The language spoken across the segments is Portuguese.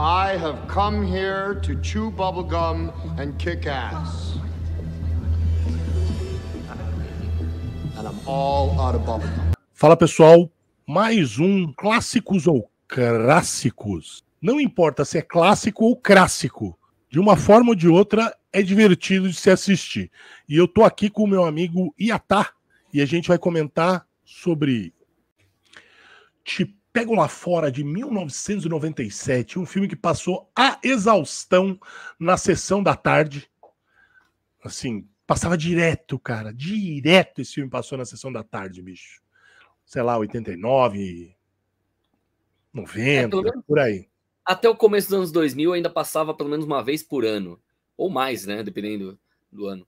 I have come here to chew bubblegum and kick ass. And I'm all out of bubblegum. Fala pessoal, mais um Clássicos ou Clássicos. Não importa se é clássico ou clássico, de uma forma ou de outra é divertido de se assistir. E eu tô aqui com o meu amigo Iatá e a gente vai comentar sobre tipo. Pego Lá Fora, de 1997, um filme que passou a exaustão na sessão da tarde. Assim, passava direto, cara, direto esse filme passou na sessão da tarde, bicho. Sei lá, 89, 90, é, menos, por aí. Até o começo dos anos 2000 ainda passava pelo menos uma vez por ano. Ou mais, né? Dependendo do, do ano.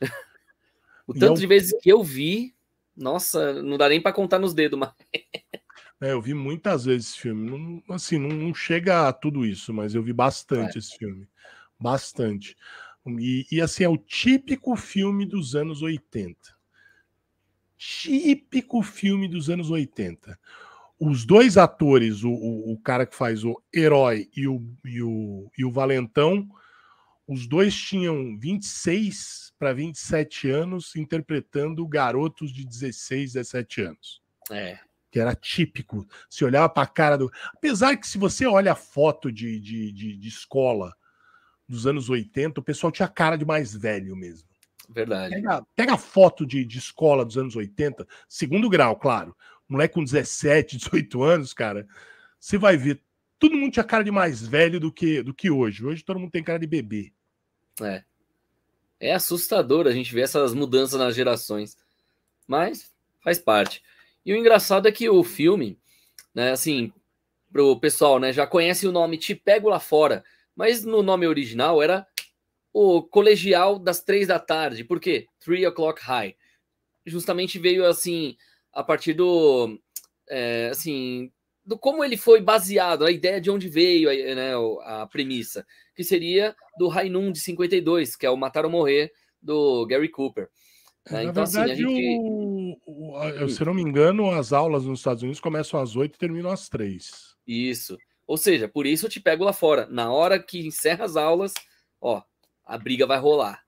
o tanto eu... É de vezes que eu vi, nossa, não dá nem para contar nos dedos, mas. É, eu vi muitas vezes esse filme. Não, assim, não, não, chega a tudo isso, mas eu vi é. bastante é. esse filme. Bastante. E, e, assim, é o típico filme dos anos 80. Típico filme dos anos 80. Os dois atores, o, o, o cara que faz o herói e o, e o, e o valentão, os dois tinham 26 para 27 anos, interpretando garotos de 16, 17 anos. É que era típico. Se olhava para a cara do. Apesar que, se você olha a foto de, de, de, de, escola dos anos 80, o pessoal tinha cara de mais velho mesmo. Verdade. Pega, pega a foto de, de escola dos anos 80, segundo grau, claro. Moleque com 17, 18 anos, cara, você vai ver. Todo mundo tinha cara de mais velho do que, do que hoje. Hoje todo mundo tem cara de bebê. É. É assustador a gente ver essas mudanças nas gerações. Mas faz parte. E o engraçado é que o filme, né, assim, pro pessoal, né, já conhece o nome Te Pego Lá Fora, mas no nome original era o colegial das três da tarde, por quê? Three O'Clock High. Justamente veio, assim, a partir do, é, assim, do como ele foi baseado, a ideia de onde veio né, a premissa, que seria do Noon de 52, que é o Matar ou Morrer do Gary Cooper. Né? É então, assim, verdade, assim, a gente. O o, o, se não me engano, as aulas nos Estados Unidos começam às 8 e terminam às 3. Isso. Ou seja, por isso eu te pego lá fora. Na hora que encerra as aulas, ó, a briga vai rolar.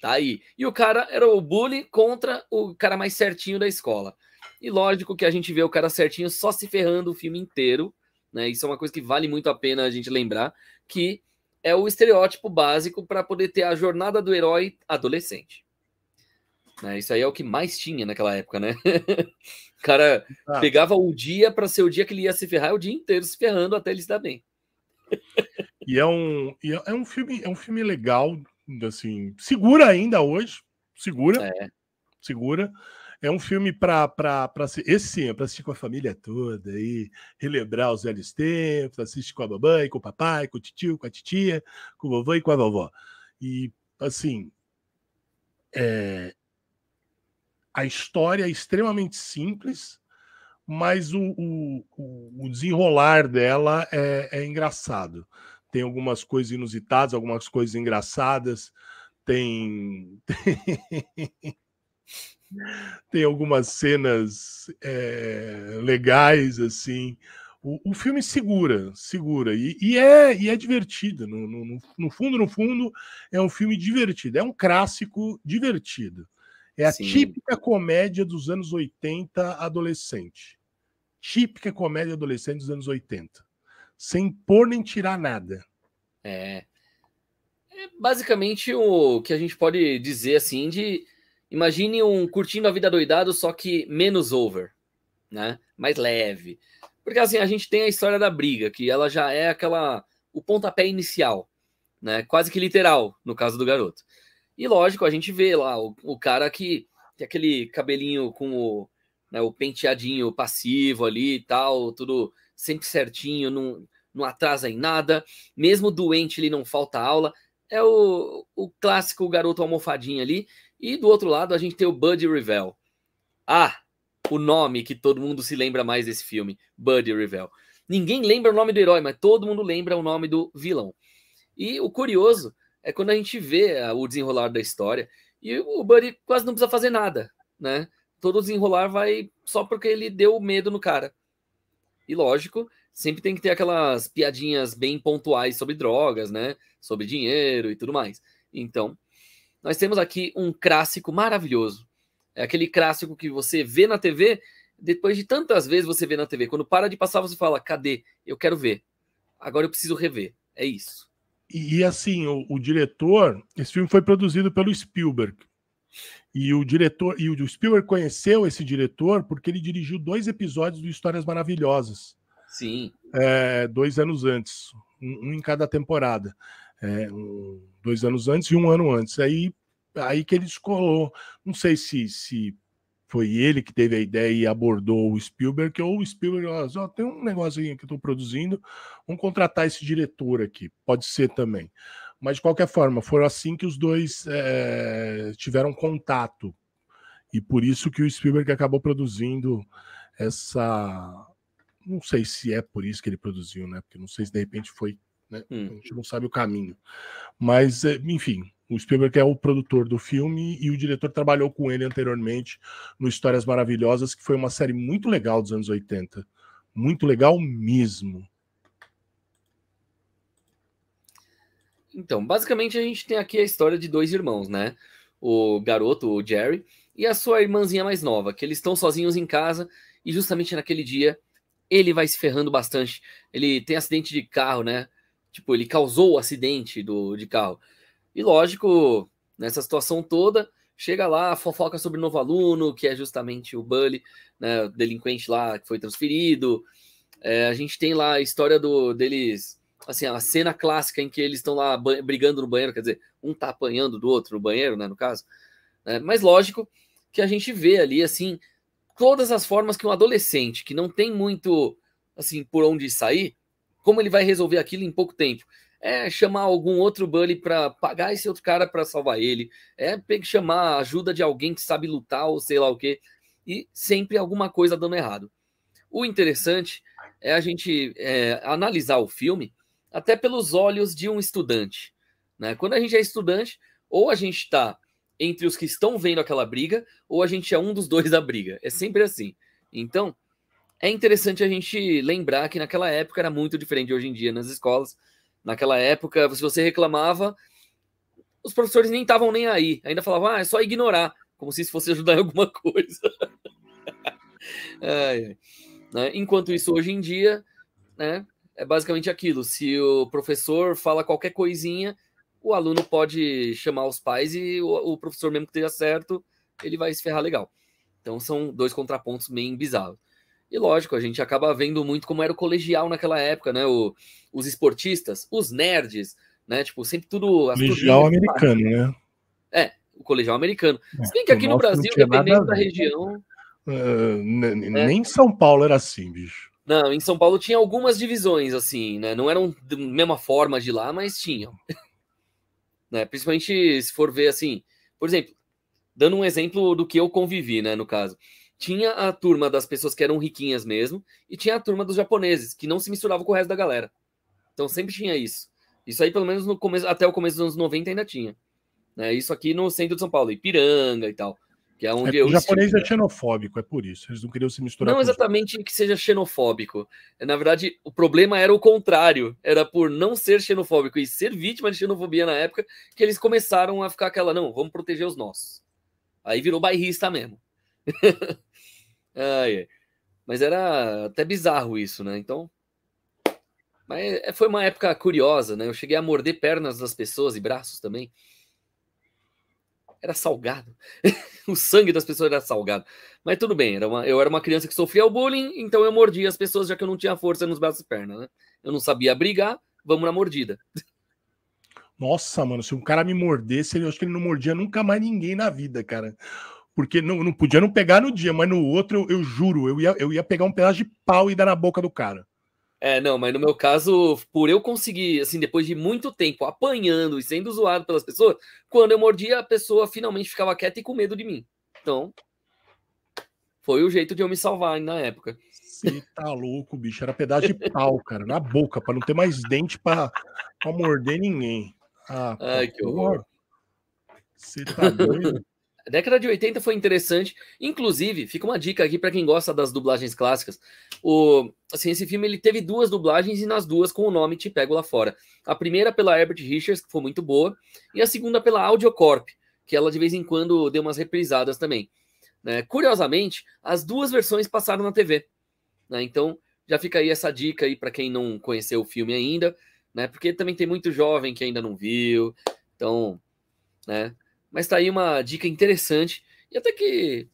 Tá aí. E o cara era o bully contra o cara mais certinho da escola. E lógico que a gente vê o cara certinho só se ferrando o filme inteiro, né? Isso é uma coisa que vale muito a pena a gente lembrar, que é o estereótipo básico para poder ter a jornada do herói adolescente. Né? Isso aí é o que mais tinha naquela época, né? o cara ah. pegava o dia para ser o dia que ele ia se ferrar, é o dia inteiro se ferrando até ele se dar bem. e é um, e é, é um filme, é um filme legal, assim, segura ainda hoje, segura, é. segura. É um filme para esse sim, é para assistir com a família toda aí, relembrar os velhos tempos, assiste com a mamãe, com o papai, com o tio, com a titia, com o vovô e com a vovó. E assim, é, a história é extremamente simples, mas o, o, o desenrolar dela é, é, engraçado. Tem algumas coisas inusitadas, algumas coisas engraçadas, tem. tem... algumas cenas é, legais, assim. O, o, filme segura, segura. E, e é, e é divertido. No, no, no, fundo, no fundo, é um filme divertido. É um clássico divertido. É a Sim. típica comédia dos anos 80 adolescente. Típica comédia adolescente dos anos 80. Sem pôr nem tirar nada. É. É basicamente o que a gente pode dizer assim de imagine um curtindo a vida doidado, só que menos over, né? Mais leve. Porque assim, a gente tem a história da briga, que ela já é aquela o pontapé inicial, né? Quase que literal no caso do garoto. E lógico, a gente vê lá o, o cara que tem aquele cabelinho com o, né, o penteadinho passivo ali e tal, tudo sempre certinho, não, não atrasa em nada. Mesmo doente, ele não falta aula. É o, o clássico garoto almofadinho ali. E do outro lado, a gente tem o Buddy Rivel Ah, o nome que todo mundo se lembra mais desse filme, Buddy Rivel Ninguém lembra o nome do herói, mas todo mundo lembra o nome do vilão. E o curioso é quando a gente vê ah, o desenrolar da história. E o Buddy quase não precisa fazer nada, né? Todo desenrolar vai só porque ele deu medo no cara. E lógico, sempre tem que ter aquelas piadinhas bem pontuais sobre drogas, né? Sobre dinheiro e tudo mais. Então, nós temos aqui um clássico maravilhoso. É aquele clássico que você vê na TV, depois de tantas vezes você vê na TV. Quando para de passar, você fala: cadê? Eu quero ver. Agora eu preciso rever. É isso. E, e assim, o, o, diretor, esse filme foi produzido pelo Spielberg. E o diretor, e o Spielberg conheceu esse diretor porque ele dirigiu dois episódios do Histórias Maravilhosas. Sim. É, dois anos antes, um, um em cada temporada. É, um, dois anos antes e um ano antes. Aí, aí que ele descolou. Não sei se, se foi ele que teve a ideia e abordou o Spielberg, ou o Spielberg falou, oh, tem um negocinho que eu estou produzindo, vamos contratar esse diretor aqui, pode ser também. Mas, de qualquer forma, foram assim que os dois é, tiveram contato, e por isso que o Spielberg acabou produzindo essa... Não sei se é por isso que ele produziu, né? Porque não sei se de repente foi... Né? Hum. A gente não sabe o caminho. Mas, eh, enfim, o Spielberg é o produtor do filme e o diretor trabalhou com ele anteriormente no Histórias Maravilhosas, que foi uma série muito legal dos anos 80. Muito legal mesmo. Então, basicamente a gente tem aqui a história de dois irmãos, né? O garoto, o Jerry, e a sua irmãzinha mais nova, que eles estão sozinhos em casa e justamente naquele dia ele vai se ferrando bastante. Ele tem acidente de carro, né? Tipo, ele causou o acidente do, de carro. E lógico, nessa situação toda, chega lá, fofoca sobre o novo aluno, que é justamente o Bully, né, o delinquente lá que foi transferido. É, a gente tem lá a história do deles, assim, a cena clássica em que eles estão lá brigando no banheiro, quer dizer, um tá apanhando do outro no banheiro, né, no caso. É, mas lógico que a gente vê ali, assim, todas as formas que um adolescente que não tem muito, assim, por onde sair, como ele vai resolver aquilo em pouco tempo é chamar algum outro bully para pagar esse outro cara para salvar ele, é tem que chamar a ajuda de alguém que sabe lutar ou sei lá o que, e sempre alguma coisa dando errado. O interessante é a gente é, analisar o filme até pelos olhos de um estudante. Né? Quando a gente é estudante, ou a gente está entre os que estão vendo aquela briga, ou a gente é um dos dois da briga. É sempre assim. Então, é interessante a gente lembrar que naquela época era muito diferente de hoje em dia nas escolas Naquela época, se você reclamava, os professores nem estavam nem aí. Ainda falavam, ah, é só ignorar, como se isso fosse ajudar em alguma coisa. é, né? Enquanto isso, hoje em dia, né, é basicamente aquilo. Se o professor fala qualquer coisinha, o aluno pode chamar os pais e o, o professor, mesmo que esteja certo, ele vai se ferrar legal. Então são dois contrapontos bem bizarros. E lógico, a gente acaba vendo muito como era o colegial naquela época, né? O, os esportistas, os nerds, né? Tipo, sempre tudo. Colegial americano, né? É, o colegial americano. É, Se bem que aqui no Brasil, dependendo da região. Uh, né? Nem São Paulo era assim, bicho. Não, em São Paulo tinha algumas divisões, assim, né? Não eram da mesma forma de lá, mas tinham. né? Principalmente se for ver assim, por exemplo, dando um exemplo do que eu convivi, né? No caso, tinha a turma das pessoas que eram riquinhas mesmo e tinha a turma dos japoneses, que não se misturava com o resto da galera. Então sempre tinha isso. Isso aí, pelo menos no começo, até o começo dos anos 90 ainda tinha. Né? Isso aqui no centro de São Paulo, Ipiranga e tal. Que é onde é, eu o japonês estive, é né? xenofóbico, é por isso. Eles não queriam se misturar. Não exatamente que seja xenofóbico. Na verdade, o problema era o contrário. Era por não ser xenofóbico e ser vítima de xenofobia na época que eles começaram a ficar aquela, não, vamos proteger os nossos. Aí virou bairrista mesmo. Ai, mas era até bizarro isso, né? Então. Mas é, foi uma época curiosa, né? Eu cheguei a morder pernas das pessoas e braços também. Era salgado. o sangue das pessoas era salgado. Mas tudo bem, era uma, eu era uma criança que sofria o bullying, então eu mordia as pessoas já que eu não tinha força nos braços e pernas, né? Eu não sabia brigar, vamos na mordida. Nossa, mano, se um cara me mordesse, eu acho que ele não mordia nunca mais ninguém na vida, cara porque não, não podia não pegar no dia, mas no outro, eu, eu juro, eu ia, eu ia pegar um pedaço de pau e dar na boca do cara. É, não, mas no meu caso, por eu conseguir, assim, depois de muito tempo apanhando e sendo zoado pelas pessoas, quando eu mordia, a pessoa finalmente ficava quieta e com medo de mim. Então, foi o jeito de eu me salvar na época. Você tá louco, bicho. Era pedaço de pau, cara, na boca, para não ter mais dente para morder ninguém. Ah, Ai, que horror. Você tá doido? A década de 80 foi interessante. Inclusive, fica uma dica aqui para quem gosta das dublagens clássicas. O, assim, esse filme ele teve duas dublagens e nas duas com o nome Te Pego Lá Fora. A primeira pela Herbert Richards, que foi muito boa, e a segunda pela Audiocorp, que ela de vez em quando deu umas reprisadas também. Né? Curiosamente, as duas versões passaram na TV. Né? Então, já fica aí essa dica aí para quem não conheceu o filme ainda, né? Porque também tem muito jovem que ainda não viu. Então, né? Mas tá aí uma dica interessante e até que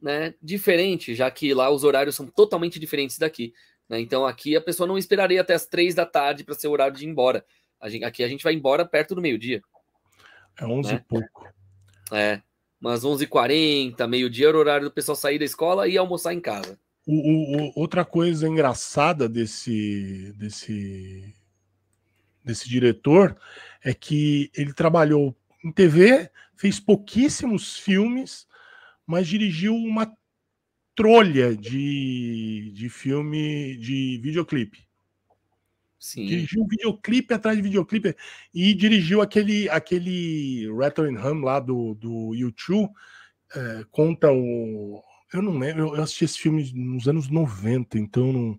né, diferente, já que lá os horários são totalmente diferentes daqui. Né? Então aqui a pessoa não esperaria até as três da tarde para ser o horário de ir embora. A gente, aqui a gente vai embora perto do meio-dia. É 11 né? e pouco. É, umas 11h40, meio-dia era o horário do pessoal sair da escola e almoçar em casa. O, o, outra coisa engraçada desse, desse, desse diretor é que ele trabalhou em TV, fez pouquíssimos filmes, mas dirigiu uma trolha de, de filme, de videoclipe. Sim. Dirigiu videoclipe atrás de videoclipe e dirigiu aquele, aquele Rattling Hum lá do, do YouTube. É, conta o. Eu não lembro, eu assisti esse filme nos anos 90, então não,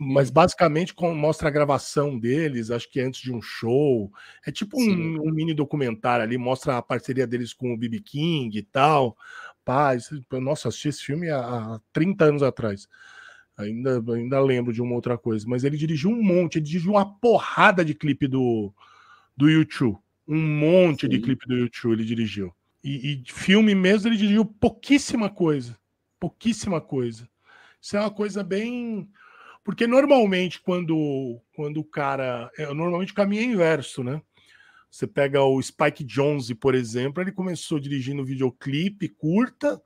mas basicamente mostra a gravação deles, acho que antes de um show. É tipo um, um, mini documentário ali, mostra a parceria deles com o BB King e tal. Pá, isso, nossa, assisti esse filme há, há 30 anos atrás. Ainda, ainda lembro de uma outra coisa. Mas ele dirigiu um monte, ele dirigiu uma porrada de clipe do, do YouTube. Um monte Sim. de clipe do YouTube ele dirigiu. E, e filme mesmo ele dirigiu pouquíssima coisa. Pouquíssima coisa. Isso é uma coisa bem porque normalmente, quando, quando o cara. É, normalmente o caminho é inverso, né? Você pega o Spike Jonze, por exemplo, ele começou dirigindo videoclipe curta.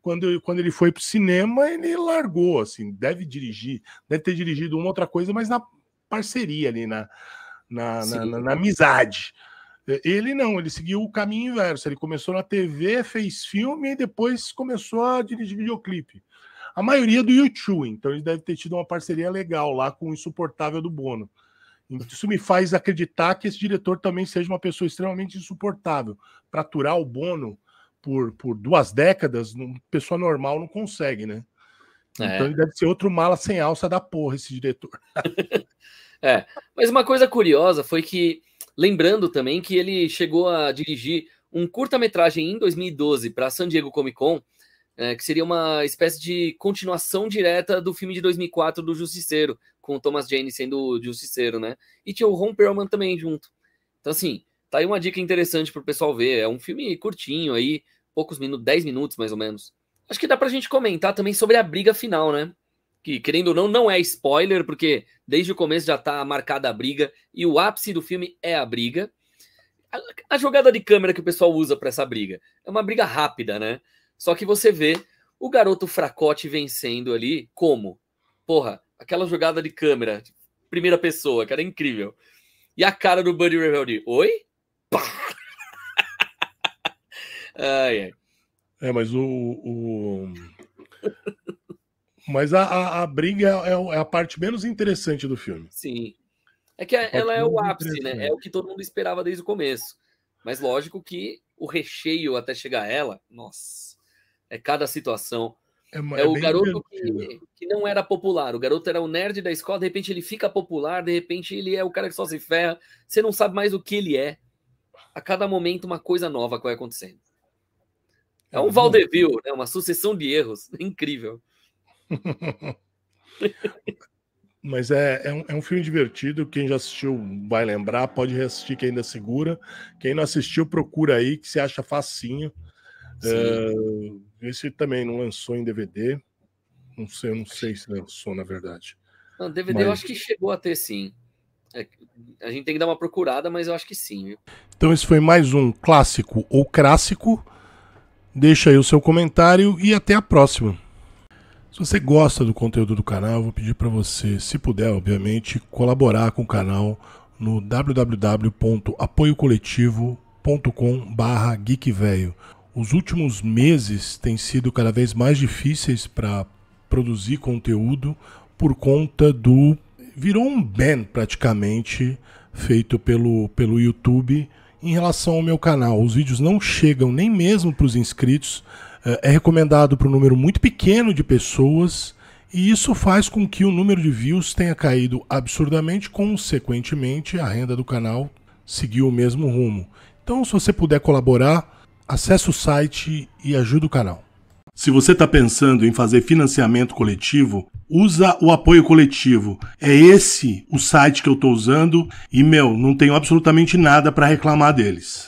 Quando, quando ele foi para o cinema, ele largou, assim, deve dirigir, deve ter dirigido uma outra coisa, mas na parceria ali, na, na, na, na, na amizade. Ele não, ele seguiu o caminho inverso. Ele começou na TV, fez filme e depois começou a dirigir videoclipe a maioria do YouTube, então ele deve ter tido uma parceria legal lá com o insuportável do Bono. Então, isso me faz acreditar que esse diretor também seja uma pessoa extremamente insuportável. Para aturar o Bono por, por duas décadas, uma pessoa normal não consegue, né? É. Então ele deve ser outro mala sem alça da porra, esse diretor. é, mas uma coisa curiosa foi que, lembrando também que ele chegou a dirigir um curta-metragem em 2012 para San Diego Comic Con, é, que seria uma espécie de continuação direta do filme de 2004 do Justiceiro, com o Thomas Jane sendo o Justiceiro, né? E tinha o Ron Perlman também junto. Então, assim, tá aí uma dica interessante pro pessoal ver. É um filme curtinho aí, poucos minutos, 10 minutos mais ou menos. Acho que dá pra gente comentar também sobre a briga final, né? Que, querendo ou não, não é spoiler, porque desde o começo já tá marcada a briga, e o ápice do filme é a briga. A, a jogada de câmera que o pessoal usa para essa briga é uma briga rápida, né? Só que você vê o garoto fracote vencendo ali, como? Porra, aquela jogada de câmera, primeira pessoa, que era é incrível. E a cara do Buddy Revell oi? Pá! ai, ai. É, mas o... o... Mas a, a, a briga é, é, é a parte menos interessante do filme. Sim. É que é, a, ela é o ápice, né? É o que todo mundo esperava desde o começo. Mas lógico que o recheio até chegar a ela, nossa é cada situação. É, é, é o garoto que, que, não era popular, o garoto era o nerd da escola, de repente ele fica popular, de repente ele é o cara que só se ferra, você não sabe mais o que ele é. A cada momento uma coisa nova vai acontecendo. É um uhum. é né? uma sucessão de erros, incrível. Mas é, é um, é, um, filme divertido. Quem já assistiu vai lembrar, pode reassistir que ainda segura. Quem não assistiu, procura aí, que se acha facinho. Uh, esse também não lançou em DVD. Não sei, não sei se lançou, na verdade. Não, DVD mas... eu acho que chegou a ter sim. É, a gente tem que dar uma procurada, mas eu acho que sim. Viu? Então esse foi mais um clássico ou clássico. Deixa aí o seu comentário e até a próxima. Se você gosta do conteúdo do canal, vou pedir para você, se puder, obviamente, colaborar com o canal no www.apoiocoletivo.com/geekvelho os últimos meses têm sido cada vez mais difíceis para produzir conteúdo por conta do. Virou um ban praticamente feito pelo, pelo YouTube em relação ao meu canal. Os vídeos não chegam nem mesmo para os inscritos. Eh, é recomendado para um número muito pequeno de pessoas. E isso faz com que o número de views tenha caído absurdamente, consequentemente, a renda do canal seguiu o mesmo rumo. Então, se você puder colaborar, Acesse o site e ajude o canal. Se você está pensando em fazer financiamento coletivo, usa o apoio coletivo. É esse o site que eu estou usando e, meu, não tenho absolutamente nada para reclamar deles.